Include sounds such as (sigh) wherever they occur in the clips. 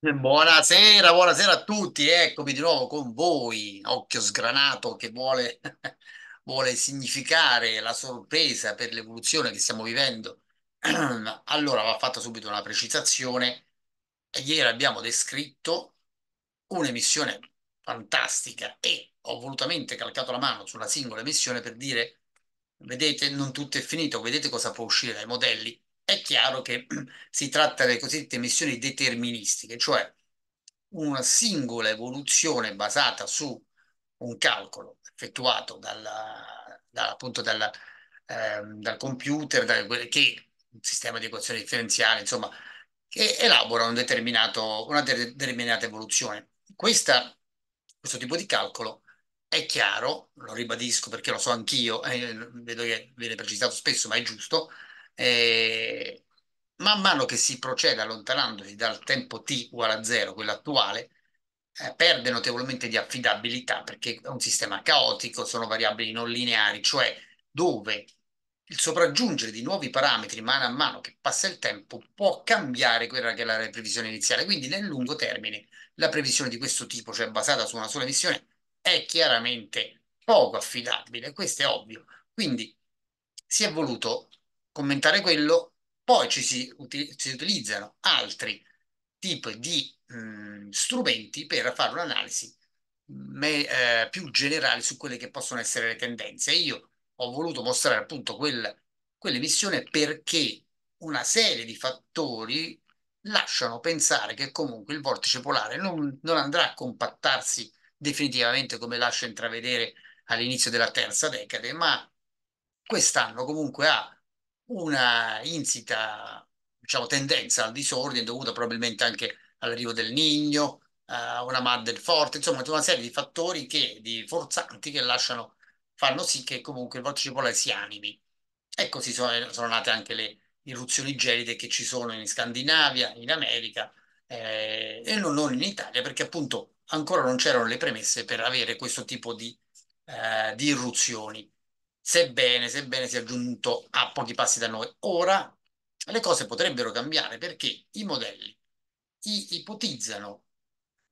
Buonasera, buonasera a tutti, eccomi di nuovo con voi, Occhio Sgranato che vuole, (laughs) vuole significare la sorpresa per l'evoluzione che stiamo vivendo. (clears throat) Allora va fatta subito una precisazione. Ieri abbiamo descritto un'emissione fantastica e ho volutamente calcato la mano sulla singola emissione per dire, vedete, non tutto è finito, vedete cosa può uscire dai modelli è chiaro che (clears throat) si tratta delle cosiddette missioni deterministiche, cioè una singola evoluzione basata su un calcolo effettuato dalla, dalla, appunto dalla, eh, dal computer, dalle, che un sistema di equazioni differenziali, insomma, che elabora un determinato, una determinata evoluzione. Questa, questo tipo di calcolo è chiaro, lo ribadisco perché lo so anch'io, eh, vedo che viene precisato spesso, ma è giusto, eh, man mano che si procede allontanandosi dal tempo t uguale a zero, quello attuale, eh, perde notevolmente di affidabilità perché è un sistema caotico, sono variabili non lineari, cioè dove il sopraggiungere di nuovi parametri mano a mano che passa il tempo può cambiare quella che è la previsione iniziale. Quindi nel lungo termine la previsione di questo tipo, cioè basata su una sola missione, è chiaramente poco affidabile, questo è ovvio. Quindi si è voluto commentare quello, poi ci si, uti- si utilizzano altri tipi di mh, mm, strumenti per fare un'analisi me, eh, più generale su quelle che possono essere le tendenze. Io ho voluto mostrare appunto quel, quell'emissione perché una serie di fattori lasciano pensare che comunque il vortice polare non, non andrà a compattarsi definitivamente come lascia intravedere all'inizio della terza decade, ma quest'anno comunque ha una insita diciamo, tendenza al disordine dovuta probabilmente anche all'arrivo del nigno, a una madre forte, insomma tutta una serie di fattori che, di forzanti che lasciano, fanno sì che comunque il volto cipolare si animi. E così sono, sono nate anche le irruzioni gelide che ci sono in Scandinavia, in America eh, e non, non, in Italia, perché appunto ancora non c'erano le premesse per avere questo tipo di, eh, di irruzioni sebbene, sebbene sia giunto a pochi passi da noi. Ora le cose potrebbero cambiare perché i modelli ipotizzano,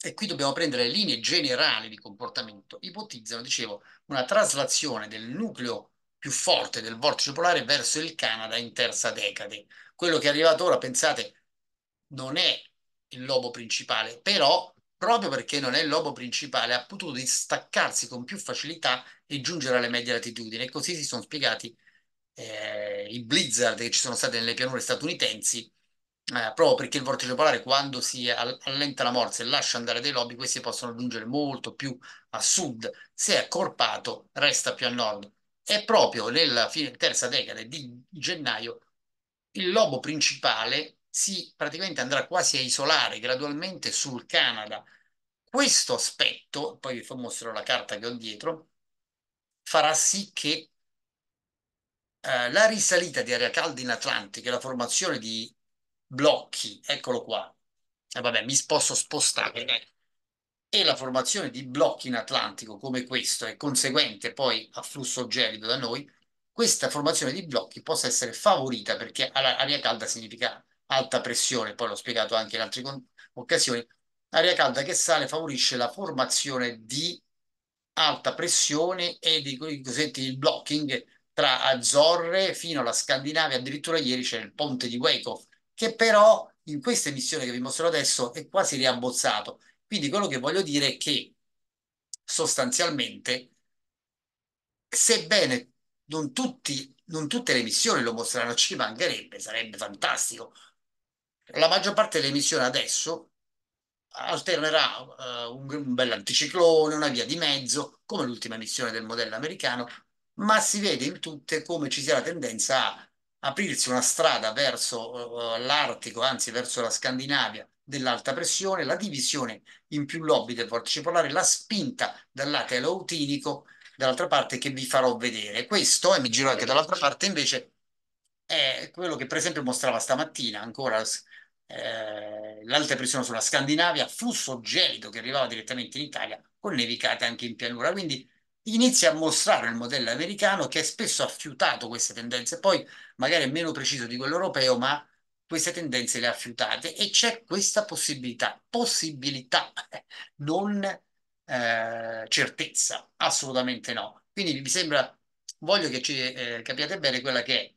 e qui dobbiamo prendere le linee generali di comportamento, ipotizzano, dicevo, una traslazione del nucleo più forte del vortice polare verso il Canada in terza decade. Quello che è arrivato ora, pensate, non è il lobo principale, però proprio perché non è il lobo principale, ha potuto distaccarsi con più facilità e giungere alle medie latitudini. E così si sono spiegati eh, i blizzard che ci sono stati nelle pianure statunitensi, eh, proprio perché il vortice polare, quando si allenta la morsa e lascia andare dei lobi, questi possono giungere molto più a sud. Se è accorpato, resta più a nord. E proprio nella fine, terza decade di gennaio il lobo principale si praticamente andrà quasi a isolare gradualmente sul Canada. Questo aspetto, poi vi mostrerò la carta che ho dietro, farà sì che eh, la risalita di aria calda in Atlantica e la formazione di blocchi, eccolo qua, e eh, vabbè mi posso spostare, dai. e la formazione di blocchi in Atlantico come questo è conseguente poi a flusso gelido da noi, questa formazione di blocchi possa essere favorita perché aria calda significa alta pressione, poi l'ho spiegato anche in altre occasioni, l'aria calda che sale favorisce la formazione di alta pressione e di quelli cosiddetti il blocking tra Azzorre fino alla Scandinavia, addirittura ieri c'è il ponte di Waco, che però in questa emissione che vi mostro adesso è quasi riabbozzato. Quindi quello che voglio dire è che sostanzialmente, sebbene non, tutti, non tutte le emissioni lo mostrano, ci mancherebbe, sarebbe fantastico, la maggior parte delle missioni adesso alternerà uh, un, un bel anticiclone, una via di mezzo, come l'ultima missione del modello americano, ma si vede in tutte come ci sia la tendenza a aprirsi una strada verso uh, l'Artico, anzi verso la Scandinavia dell'alta pressione, la divisione in più lobby del vortice polare, la spinta dal lato aleutinico, dall'altra parte che vi farò vedere. Questo, e mi giro anche dall'altra parte invece, è quello che per esempio mostrava stamattina ancora eh, l'alta pressione sulla Scandinavia, flusso gelido che arrivava direttamente in Italia con nevicate anche in pianura. Quindi inizia a mostrare il modello americano che è spesso ha fiutato queste tendenze, poi magari è meno preciso di quello europeo, ma queste tendenze le ha fiutate e c'è questa possibilità, possibilità, (laughs) non eh, certezza, assolutamente no. Quindi mi sembra, voglio che ci eh, capiate bene quella che è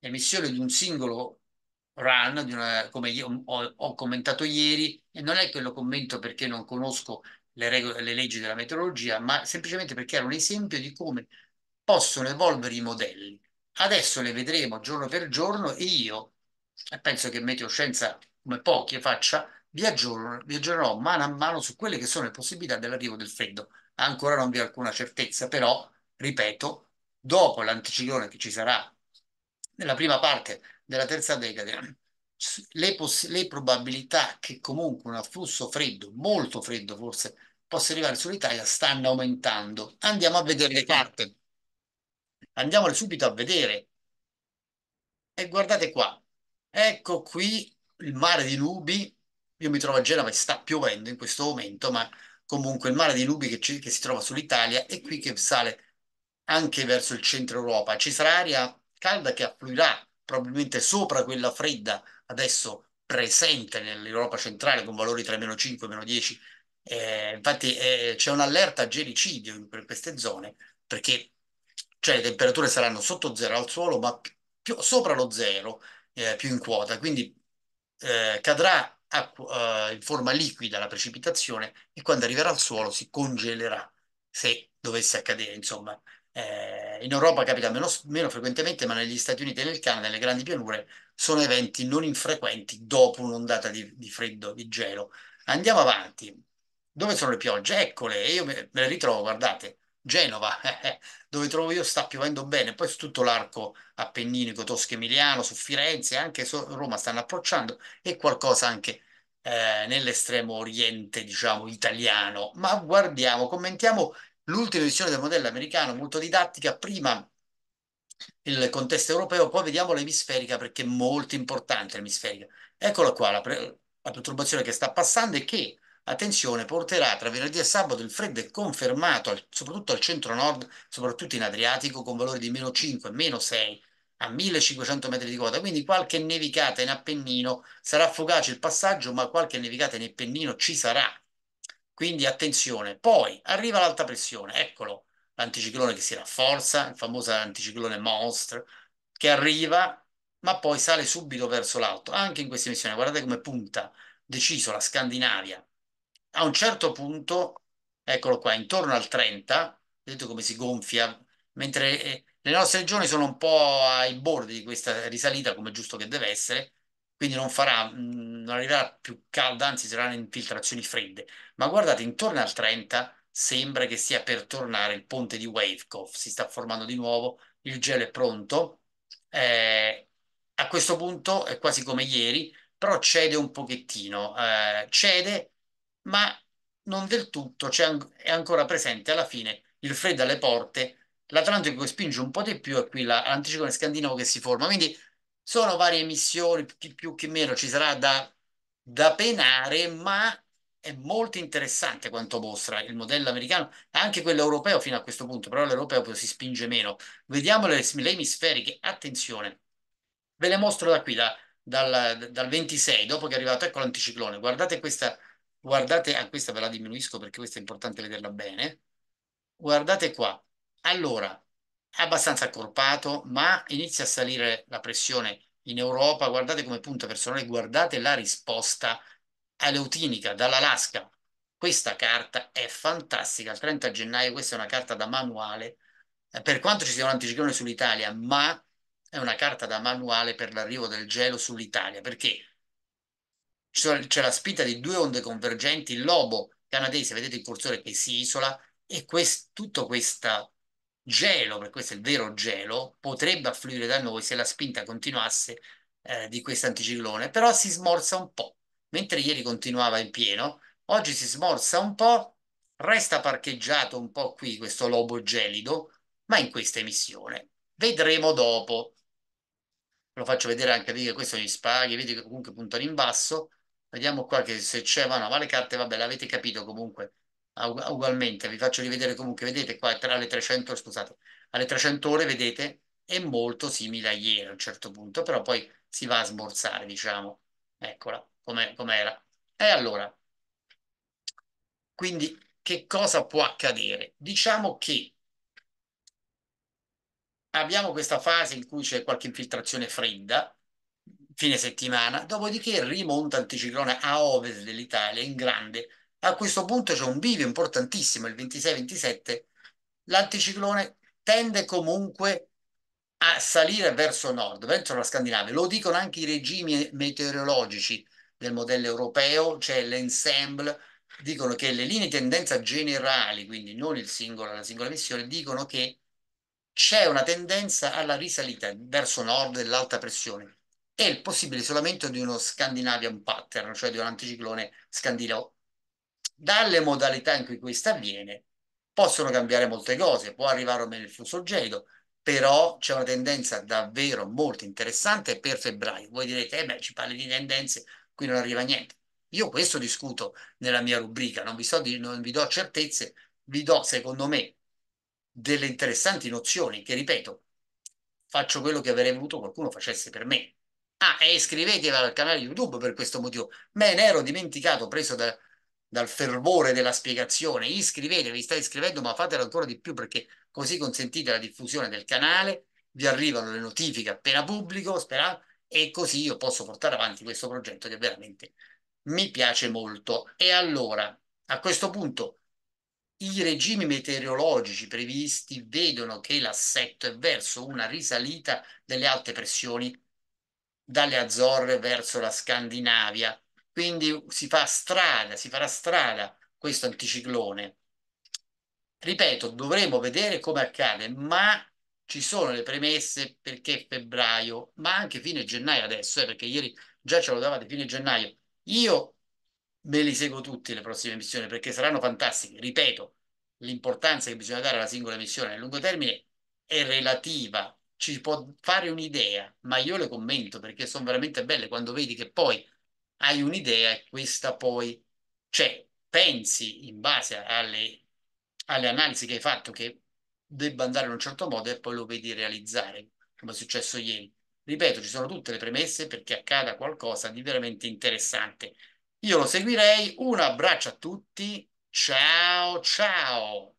l'emissione di un singolo run, una, come io, ho, ho, commentato ieri, e non è che lo commento perché non conosco le, regole, le leggi della meteorologia, ma semplicemente perché era un esempio di come possono evolvere i modelli. Adesso le vedremo giorno per giorno e io, e penso che Meteoscienza, come pochi faccia, vi, aggiorno, vi aggiornerò mano a mano su quelle che sono le possibilità dell'arrivo del freddo. Ancora non vi ho alcuna certezza, però, ripeto, dopo l'anticiclone che ci sarà nella prima parte della terza decade, le, le probabilità che comunque un afflusso freddo, molto freddo forse, possa arrivare sull'Italia stanno aumentando. Andiamo a vedere le carte. Andiamole subito a vedere. E guardate qua. Ecco qui il mare di nubi. Io mi trovo a Genova e sta piovendo in questo momento, ma comunque il mare di nubi che, che si trova sull'Italia è qui che sale anche verso il centro Europa. Ci sarà aria calda che affluirà probabilmente sopra quella fredda adesso presente nell'Europa centrale con valori tra meno 5 e meno 10. Eh, infatti eh, c'è un'allerta a gericidio per queste zone perché cioè, le temperature saranno sotto zero al suolo ma più, sopra lo zero eh, più in quota, quindi eh, cadrà acqua, eh, in forma liquida la precipitazione e quando arriverà al suolo si congelerà se dovesse accadere insomma eh, in Europa capita meno, meno, frequentemente, ma negli Stati Uniti e nel Canada, nelle grandi pianure, sono eventi non infrequenti dopo un'ondata di, di freddo, di gelo. Andiamo avanti. Dove sono le piogge? Eccole, io me, me le ritrovo, guardate. Genova, (laughs) eh, eh, dove trovo io, sta piovendo bene, poi su tutto l'arco appenninico, Tosca-Emiliano, su Firenze, anche su Roma stanno approcciando e qualcosa anche eh, nell'estremo oriente, diciamo, italiano. Ma guardiamo, commentiamo l'ultima edizione del modello americano, molto didattica, prima il contesto europeo, poi vediamo l'emisferica perché è molto importante l'emisferica. Eccola qua, la, la perturbazione che sta passando e che, attenzione, porterà tra venerdì e sabato il freddo è confermato, al, soprattutto al centro-nord, soprattutto in Adriatico, con valori di meno 5, meno 6 a 1500 metri di quota, quindi qualche nevicata in Appennino sarà fugace il passaggio, ma qualche nevicata in Appennino ci sarà quindi attenzione. Poi arriva l'alta pressione, eccolo, l'anticiclone che si rafforza, il famoso anticiclone Monster, che arriva, ma poi sale subito verso l'alto. Anche in questa emissione guardate come punta, deciso, la Scandinavia. A un certo punto, eccolo qua, intorno al 30, vedete come si gonfia, mentre... Eh, le nostre regioni sono un po' ai bordi di questa risalita, come giusto che deve essere, quindi non farà mm, non arriverà più calda, anzi saranno infiltrazioni fredde, ma guardate intorno al 30 sembra che sia per tornare il ponte di Wavecoff, si sta formando di nuovo, il gelo è pronto, eh, a questo punto è quasi come ieri, però cede un pochettino, eh, cede ma non del tutto, cioè è ancora presente alla fine il freddo alle porte, l'Atlantico che spinge un po' di più e qui l'anticiclone scandinavo che si forma, quindi sono varie emissioni, più che meno ci sarà da da penare, ma è molto interessante quanto mostra il modello americano, anche quello europeo fino a questo punto, però l'europeo si spinge meno. Vediamo le, le emisferiche, attenzione, ve le mostro da qui, da, dal, dal, 26, dopo che è arrivato, ecco l'anticiclone, guardate questa, guardate, a ah, questa ve la diminuisco perché questa è importante vederla bene, guardate qua, allora, è abbastanza accorpato, ma inizia a salire la pressione in Europa, guardate come punta personale, guardate la risposta aleutinica dall'Alaska. Questa carta è fantastica, il 30 gennaio questa è una carta da manuale, eh, per quanto ci sia un anticiclone sull'Italia, ma è una carta da manuale per l'arrivo del gelo sull'Italia, perché c'è la spinta di due onde convergenti, il lobo canadese, vedete il cursore che si isola, e quest tutto questa gelo, perché questo è il vero gelo, potrebbe affluire da noi se la spinta continuasse eh, di questo anticiclone, però si smorza un po', mentre ieri continuava in pieno, oggi si smorza un po', resta parcheggiato un po' qui questo lobo gelido, ma in questa emissione. Vedremo dopo. Lo faccio vedere anche lì che questo gli spaghi, vedi che comunque puntano in basso. Vediamo qua che se c'è, ma no, ma le carte, vabbè, l'avete capito comunque ugualmente, vi faccio rivedere comunque, vedete qua alle 300, scusate, alle 300 ore vedete è molto simile a ieri a un certo punto, però poi si va a smorzare, diciamo, eccola, come Com e allora, quindi che cosa può accadere? Diciamo che abbiamo questa fase in cui c'è qualche infiltrazione fredda, fine settimana, dopodiché rimonta anticiclone a ovest dell'Italia in grande a questo punto c'è un bivio importantissimo, il 26-27. L'anticiclone tende comunque a salire verso nord, verso la Scandinavia. Lo dicono anche i regimi meteorologici del modello europeo, c'è cioè l'ensemble, dicono che le linee tendenza generali, quindi non il singolo, la singola missione, dicono che c'è una tendenza alla risalita verso nord dell'alta pressione e il possibile isolamento di uno Scandinavian pattern, cioè di un anticiclone scandinavo dalle modalità in cui questo avviene possono cambiare molte cose, può arrivare o meno il flusso gelido, però c'è una tendenza davvero molto interessante per febbraio. Voi direte, eh beh, ci parli di tendenze, qui non arriva niente. Io questo discuto nella mia rubrica, non vi, so di, non vi do certezze, vi do, secondo me, delle interessanti nozioni che, ripeto, faccio quello che avrei voluto qualcuno facesse per me. Ah, e iscrivetevi al canale YouTube per questo motivo. Me ne ero dimenticato, preso da, dal fervore della spiegazione, iscrivetevi, state iscrivendo, ma fatelo ancora di più perché così consentite la diffusione del canale, vi arrivano le notifiche appena pubblico, spera, e così io posso portare avanti questo progetto che veramente mi piace molto. E allora, a questo punto, i regimi meteorologici previsti vedono che l'assetto è verso una risalita delle alte pressioni dalle Azzorre verso la Scandinavia quindi si fa strada, si farà strada questo anticiclone. Ripeto, dovremo vedere come accade, ma ci sono le premesse perché febbraio, ma anche fine gennaio adesso, eh, perché ieri già ce lo davate fine gennaio. Io me li seguo tutti le prossime missioni perché saranno fantastiche. Ripeto, l'importanza che bisogna dare alla singola missione nel lungo termine è relativa, ci può fare un'idea, ma io le commento perché sono veramente belle quando vedi che poi hai un'idea e questa poi cioè pensi in base alle, alle analisi che hai fatto che debba andare in un certo modo e poi lo vedi realizzare come è successo ieri ripeto ci sono tutte le premesse perché accada qualcosa di veramente interessante io lo seguirei un abbraccio a tutti ciao ciao